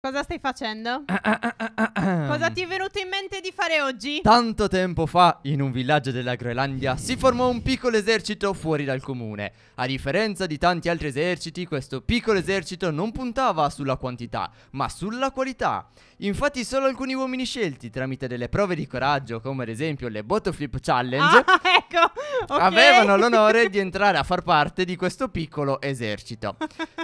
Cosa stai facendo? Cosa ti è venuto in mente di fare oggi? Tanto tempo fa, in un villaggio della Groenlandia, si formò un piccolo esercito fuori dal comune. A differenza di tanti altri eserciti, questo piccolo esercito non puntava sulla quantità, ma sulla qualità. Infatti solo alcuni uomini scelti, tramite delle prove di coraggio, come ad esempio le Bottle Flip Challenge, ah, eh, ecco. Okay. Avevano l'onore di entrare a far parte di questo piccolo esercito.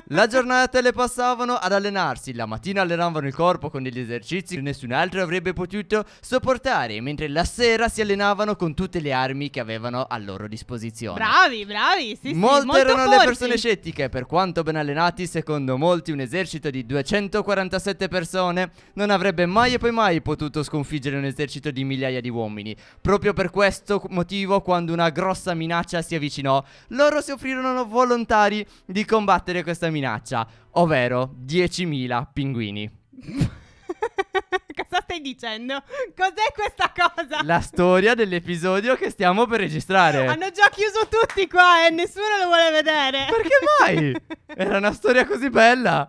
La giornata le passavano ad allenarsi. La mattina allenavano il corpo con degli esercizi che nessun altro avrebbe potuto sopportare, mentre la sera si allenavano con tutte le armi che avevano a loro disposizione. Bravi, bravi, sì, Molte molto erano forti. le persone scettiche, per quanto ben allenati, secondo molti un esercito di 247 persone non avrebbe mai e poi mai potuto sconfiggere un esercito di migliaia di uomini. Proprio per questo motivo, quando quando una grossa minaccia si avvicinò, loro si offrirono volontari di combattere questa minaccia, ovvero 10.000 pinguini. Cosa stai dicendo? Cos'è questa cosa? La storia dell'episodio che stiamo per registrare. Hanno già chiuso tutti qua e nessuno lo vuole vedere. Perché mai? Era una storia così bella.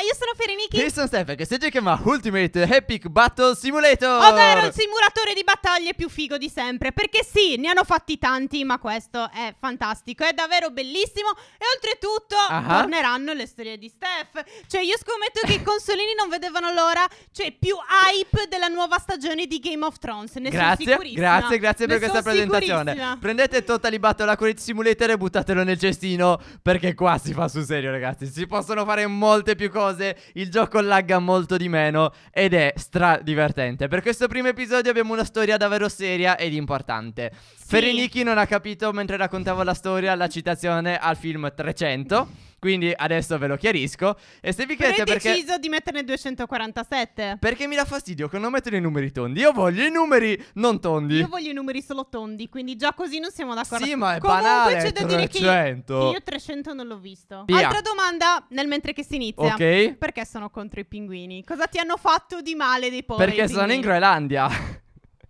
io sono Fereniki. E sono Steph, che si chiama Ultimate Epic Battle Simulator. Ovvero il simulatore di battaglie più figo di sempre. Perché sì, ne hanno fatti tanti, ma questo è fantastico. È davvero bellissimo. E oltretutto uh -huh. torneranno le storie di Steph. Cioè, io scommetto che i consolini non vedevano l'ora. Cioè, più hype della nuova stagione di Game of Thrones. Ne grazie, grazie, grazie ne per questa presentazione. Prendete Totally Battle Accurate Simulator e buttatelo nel cestino. Perché qua si fa sul serio, ragazzi. Si possono fare molte più cose cose, il gioco lagga molto di meno ed è stra divertente. Per questo primo episodio abbiamo una storia davvero seria ed importante. Sì. Ferenichi non ha capito mentre raccontavo la storia la citazione al film 300. Quindi adesso ve lo chiarisco. E se vi chiedete perché... Ho deciso di metterne 247? Perché mi dà fastidio che non mettono i numeri tondi. Io voglio i numeri non tondi. Io voglio i numeri solo tondi, quindi già così non siamo d'accordo. Sì, ma è Comunque banale. c'è da 300. dire che io, che io 300 non l'ho visto. Via. Altra domanda nel mentre che si inizia. Ok. Perché sono contro i pinguini? Cosa ti hanno fatto di male dei poveri? Perché sono in Groenlandia.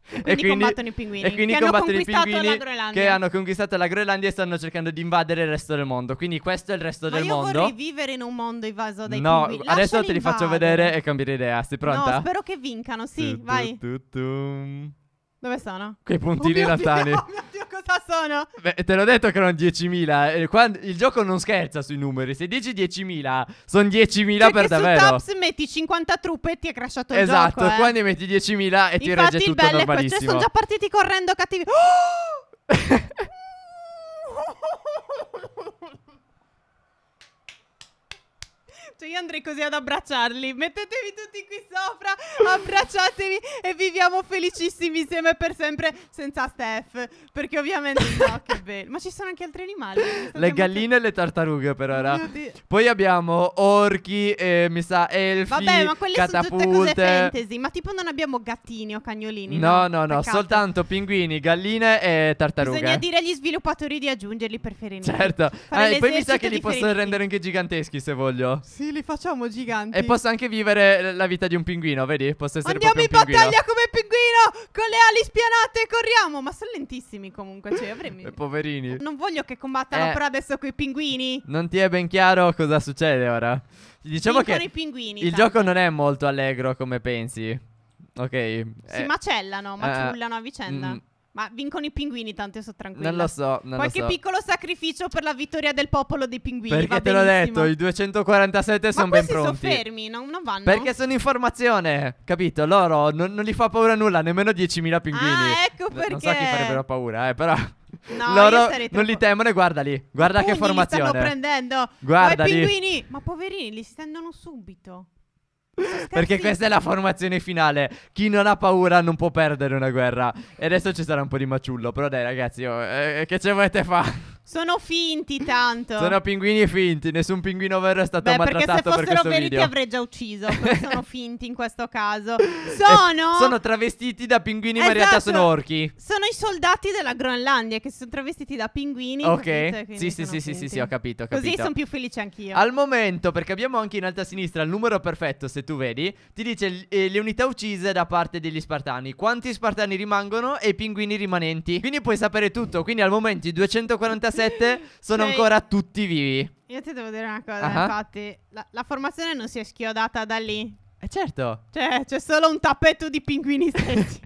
Quindi e quindi combattono i pinguini. E quindi combattono i pinguini che hanno conquistato la Groenlandia e stanno cercando di invadere il resto del mondo. Quindi questo è il resto Ma del mondo. Ma io vorrei vivere in un mondo invaso dai no, pinguini. No, adesso te li invadere. faccio vedere e cambiare idea. Sei pronta? No, spero che vincano, sì, tu, vai. Tu, tu, Dove sono? Quei puntini oh, latani. Mio, mio, cosa sono? Beh, te l'ho detto che erano 10.000. Eh, quando, il gioco non scherza sui numeri. Se dici 10.000, sono 10.000 cioè per davvero. Se Tops metti 50 truppe e ti è crashato il esatto, gioco. Esatto, qua eh. ne metti 10.000 e Infatti, ti regge tutto normalissimo. Infatti sono già partiti correndo cattivi. Oh! Cioè io andrei così ad abbracciarli. Mettetevi tutti qui sopra, abbracciatevi e viviamo felicissimi insieme per sempre senza Steph. Perché ovviamente no, che bello. Ma ci sono anche altri animali. Le galline molto... e le tartarughe per ora. Poi abbiamo orchi, eh, mi sa, elfi, Vabbè, ma quelle catapulte. sono tutte cose fantasy. Ma tipo non abbiamo gattini o cagnolini. No, no, no, no soltanto pinguini, galline e tartarughe. Bisogna dire agli sviluppatori di aggiungerli per ferire. Certo. Eh, poi mi sa che li posso rendere anche giganteschi se voglio. Sì. Quindi li facciamo giganti. E posso anche vivere la vita di un pinguino, vedi? Posso essere Andiamo in battaglia come pinguino con le ali spianate, corriamo. Ma sono lentissimi comunque, cioè avremmo... Eh, poverini. Non voglio che combattano eh, però adesso con i pinguini. Non ti è ben chiaro cosa succede ora. Diciamo Vincono che i pinguini, il tanto. gioco non è molto allegro come pensi. Ok. Si eh, macellano, eh, maciullano eh, a vicenda. Mh. Mm, ma vincono i pinguini, tanto io sono tranquilla. Non lo so. Non Qualche lo so. piccolo sacrificio per la vittoria del popolo dei pinguini. Perché te l'ho detto, i 247 sono ben pronti. Ma sono fermi, non, non, vanno. Perché sono in formazione, capito? Loro non, non gli fa paura nulla, nemmeno 10.000 pinguini. Ah, ecco perché. Non so chi farebbero paura, eh, però. No, loro non li temono e guarda lì. Guarda che formazione. Li stanno prendendo. Guarda Poi, lì. pinguini. Ma poverini, li si tendono subito. Perché questa è la formazione finale. Chi non ha paura non può perdere una guerra. E adesso ci sarà un po' di maciullo. Però dai, ragazzi, oh, eh, eh che ci volete fare? Sono finti tanto. Sono pinguini finti. Nessun pinguino vero è stato Beh, maltrattato per questo video. Perché se fossero veri ti avrei già ucciso. sono finti in questo caso. Eh, sono. Eh, sono travestiti da pinguini, esatto. ma in realtà esatto. sono orchi. Sono i soldati della Groenlandia che si sono travestiti da pinguini. Ok. Sì, sì, sì, sì, sì, sì, ho capito. Ho capito. Così sono più felice anch'io. Al momento, perché abbiamo anche in alta sinistra il numero perfetto 70 tu vedi, ti dice eh, le unità uccise da parte degli spartani, quanti spartani rimangono e i pinguini rimanenti. Quindi puoi sapere tutto, quindi al momento i 247 sono Sei... ancora tutti vivi. Io ti devo dire una cosa, uh-huh. infatti, la, la formazione non si è schiodata da lì. Eh certo. Cioè, c'è solo un tappeto di pinguini stessi.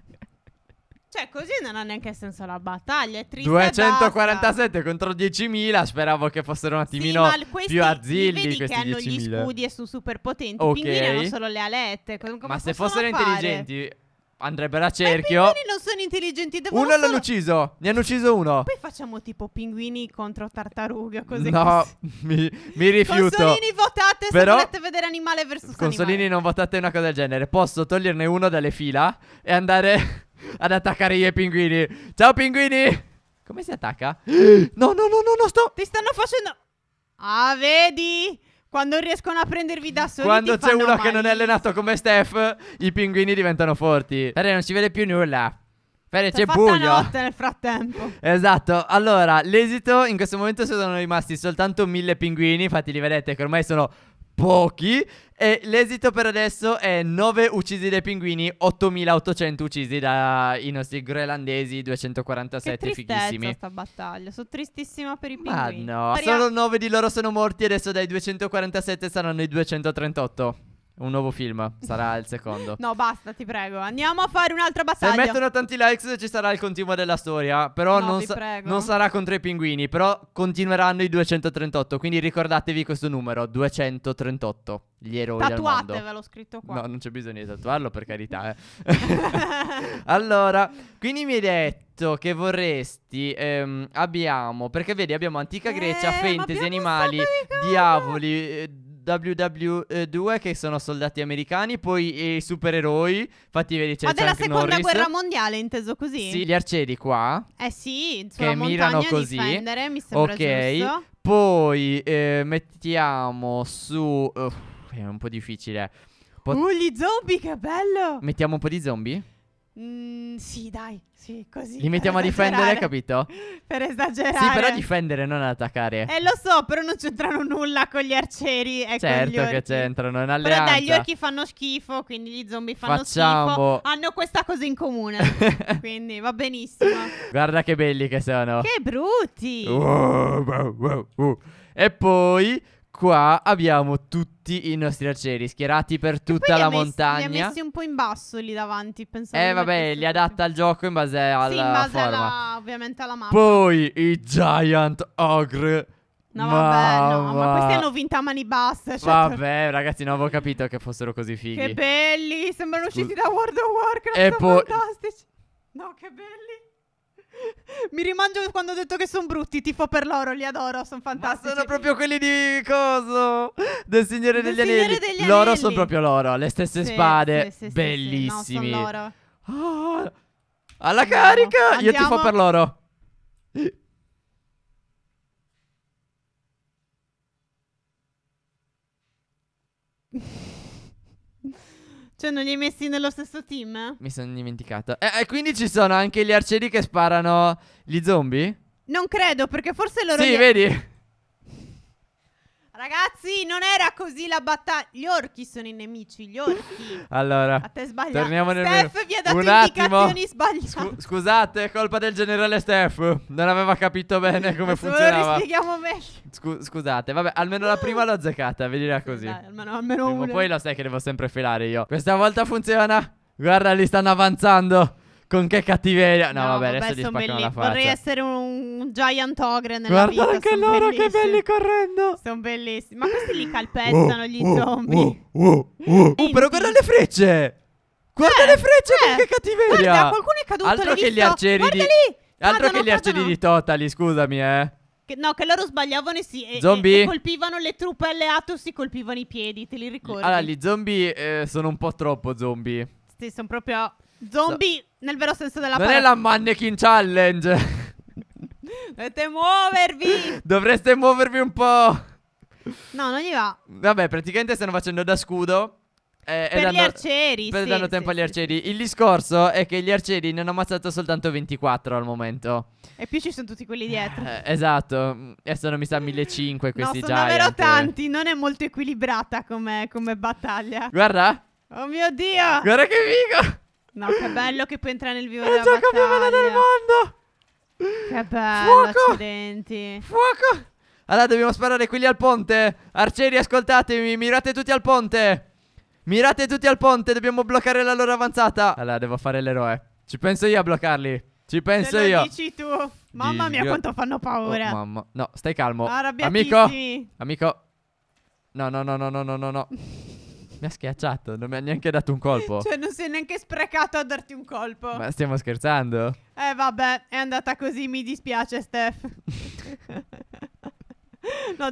Cioè, così non ha neanche senso la battaglia. È triste. 247 contro 10.000. Speravo che fossero un attimino sì, più azzilli. Vedi questi che hanno 10.000. gli scudi e sono super potenti. Okay. I pinguini hanno solo le alette. Come ma se fossero fare? intelligenti. Andrebbero a cerchio. Ma i pinguini non sono intelligenti. Devono uno solo... l'hanno ucciso. Ne hanno ucciso uno. Poi facciamo tipo pinguini contro tartarughe. o Cose no, mi, mi, rifiuto. Consolini, votate Però, se volete vedere animale versus Consolini, animale. non votate una cosa del genere. Posso toglierne uno dalle fila e andare ad attaccare io i pinguini. Ciao pinguini! Come si attacca? No, no, no, no, no, sto... Ti stanno facendo... Ah, vedi? Quando riescono a prendervi da soli Quando c'è uno mani. che non è allenato come Steph I pinguini diventano forti Ferre non si vede più nulla Ferre c'è buio notte nel frattempo Esatto Allora l'esito in questo momento sono rimasti soltanto mille pinguini Infatti li vedete che ormai sono pochi e l'esito per adesso è 9 uccisi dai pinguini, 8800 uccisi dai nostri groenlandesi, 247 che fighissimi. Ma sta battaglia, sono tristissima per i pinguini. Ah no, solo 9 di loro sono morti, adesso dai 247 saranno i 238. Un nuovo film sarà il secondo. no, basta, ti prego. Andiamo a fare un'altra battaglia. Se mettono tanti likes ci sarà il continuo della storia. Però no, non, sa- non, sarà contro i pinguini. Però continueranno i 238. Quindi ricordatevi questo numero: 238. Gli eroi Tatuatevelo scritto qua. No, non c'è bisogno di tatuarlo, per carità. Eh. allora, quindi mi hai detto che vorresti. Ehm, abbiamo. Perché vedi, abbiamo antica Grecia, eh, fantasy, animali, diavoli. Eh, WW2 che sono soldati americani, poi i supereroi, fatti vedi c'è Ma della Chuck seconda Norris. guerra mondiale inteso così? Sì, gli arcieri qua. Eh sì, sulla che mirano così. Difendere, mi sembra ok. Giusto. Poi eh, mettiamo su uh, è un po' difficile. Pot- uh, gli zombie, che bello! Mettiamo un po' di zombie? Mm, sì, dai, sì, così. Li mettiamo a difendere, capito? per esagerare. Sì, però difendere, non attaccare. Eh, lo so, però non c'entrano nulla con gli arcieri e eh, certo con gli certo che c'entrano, è un'alleanza. Però dai, gli orchi fanno schifo, quindi gli zombie fanno Facciamo... schifo. Hanno questa cosa in comune, quindi va benissimo. Guarda che belli che sono. Che brutti! Uh, uh, uh, e poi qua abbiamo tutti i nostri arcieri schierati per tutta la montagna. Li ha messi un po' in basso lì davanti, pensavo. Eh vabbè, li adatta al gioco in base alla Sì, in base alla, ovviamente alla mappa. Poi i Giant Ogre. No, vabbè, no, ma questi hanno vinto a mani basse. Cioè, cioè vabbè, ragazzi, non avevo capito che fossero così fighi. Che belli, sembrano usciti da World of Warcraft. E poi... Fantastici. No, che belli. Mi rimangio quando ho detto che sono brutti, tifo per loro, li adoro, sono fantastici. Ma sono proprio quelli di coso del Signore del degli Signore Anelli. loro sono proprio loro, le stesse sì, spade, sì, sì, bellissimi. Sì, no, sono loro. Ah, alla carica, Andiamo. io tifo per loro. Cioè, non li hai messi nello stesso team? Mi sono dimenticato. Eh, e eh, eh, quindi ci sono anche gli arcieri che sparano gli zombie? Non credo, perché forse loro. Sì, li... vedi? Ragazzi, non era così la battaglia. Gli orchi sono i nemici, gli orchi. allora, a te sbagliato. Torniamo nel Steph vi ha dato un indicazioni sbagliate. Scu- scusate, è colpa del generale Steph. Non aveva capito bene come funzionava. Lo rispieghiamo meglio. Scu- scusate, vabbè, almeno la prima l'ho azzeccata, vi dirà così. Dai, almeno, almeno Prima, Poi lo sai che devo sempre filare io. Questa volta funziona. Guarda, li stanno avanzando. Con che cattiveria. No, no vabbè, adesso gli spaccano belli... la faccia. Vorrei essere un giant ogre nella Guarda vita. anche loro bellissimi. che belli correndo. Sono bellissimi. Ma questi li oh, calpestano gli oh, zombie. Oh, oh, oh, oh, però guarda le frecce. Guarda eh, le frecce, eh. che cattiveria. Guarda, qualcuno è caduto. Altro che gli arcieri guarda di... Lì. Altro guarda, che gli arcieri di Totali, scusami, eh. no, che loro sbagliavano e, si, e, e, colpivano le truppe alleato, si colpivano i piedi, te li ricordi? Allora, gli zombie eh, sono un po' troppo zombie. Sì, sono proprio... Zombie so. nel vero senso della parola. Non è la mannequin challenge. Dovete muovervi. Dovreste muovervi un po'. No, non gli va. Vabbè, praticamente stanno facendo da scudo. Eh, per danno, gli arcieri. Per sì, danno tempo sì, agli arcieri. Sì. Il discorso è che gli arcieri ne hanno ammazzato soltanto 24 al momento. E più ci sono tutti quelli dietro. Eh, esatto. E sono mi sa 1500 questi no, sono giant. davvero tanti. Non è molto equilibrata come battaglia. Guarda. Oh mio dio. Guarda che figo. No, che bello che puoi entrare nel vivo è della battaglia. più bello del mondo! Che bello, Fuoco! accidenti. Fuoco! Allora dobbiamo sparare quelli al ponte. Arcieri, ascoltatemi, mirate tutti al ponte. Mirate tutti al ponte, dobbiamo bloccare la loro avanzata. Allora, devo fare l'eroe. Ci penso io a bloccarli. Ci penso io. Lo dici tu. Mamma mia, quanto fanno paura. Oh, mamma. No, stai calmo. Amico. Amico. No, no, no, no, no, no, no. Mi ha schiacciato, non mi ha neanche dato un colpo. Cioè, non si è neanche sprecato a darti un colpo. Ma stiamo scherzando? Eh, vabbè, è andata così, mi dispiace, Steph. no,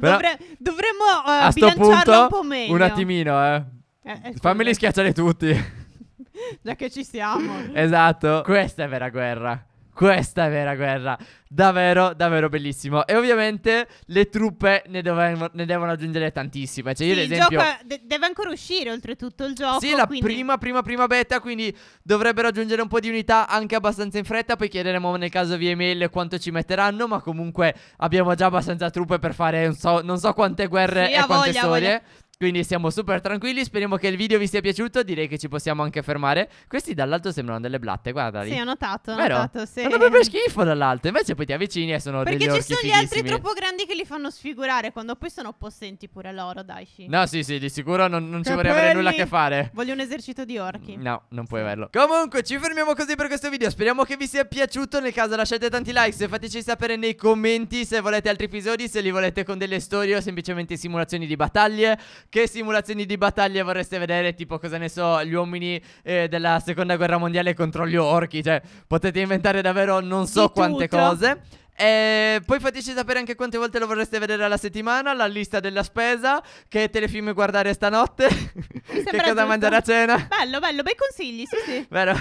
Però, dovre- dovremmo uh, eh, bilanciarlo punto, un po' meglio. Un attimino, eh, eh, eh Fammeli schiacciare tutti. Già che ci siamo. esatto, questa è vera guerra. Questa è vera guerra. Davvero, davvero bellissimo. E ovviamente le truppe ne, dove, ne devono aggiungere tantissime. Cioè, io ad esempio. il gioco deve ancora uscire oltretutto il gioco. Sì, la quindi... prima, prima, prima beta. Quindi dovrebbero aggiungere un po' di unità anche abbastanza in fretta. Poi chiederemo nel caso via email quanto ci metteranno. Ma comunque abbiamo già abbastanza truppe per fare so, non so quante guerre sì, e quante voglia, storie. Voglia. Quindi siamo super tranquilli, speriamo che il video vi sia piaciuto, direi che ci possiamo anche fermare. Questi dall'alto sembrano delle blatte, guardali. Sì, ho notato, ho Vero? notato, sì. Sono proprio schifo dall'alto, invece poi ti avvicini e sono Perché degli Perché ci sono gli altri troppo grandi che li fanno sfigurare, quando poi sono possenti pure loro, dai. Sci. No, sì, sì, di sicuro non, non ci cioè, vorrei avere nulla a che fare. Voglio un esercito di orchi. No, non puoi sì. averlo. Comunque, ci fermiamo così per questo video, speriamo che vi sia piaciuto, nel caso lasciate tanti like, se fateci sapere nei commenti se volete altri episodi, se li volete con delle storie o semplicemente simulazioni di battaglie che simulazioni di battaglie vorreste vedere, tipo cosa ne so, gli uomini eh, della seconda guerra mondiale contro gli orchi, cioè potete inventare davvero non so di quante tutto. cose. E poi fateci sapere anche quante volte lo vorreste vedere alla settimana, la lista della spesa, che telefilm guardare stanotte, che cosa giusto. mangiare a cena. Bello, bello, bei consigli, sì sì. Vero?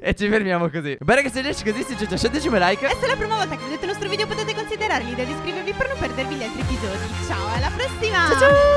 e ci fermiamo così. Bene che se riesci così, se ci lasciateci un like. E se è la prima volta che vedete il nostro video potete considerare l'idea di iscrivervi per non perdervi gli altri episodi. Ciao, alla prossima! Ciao ciao!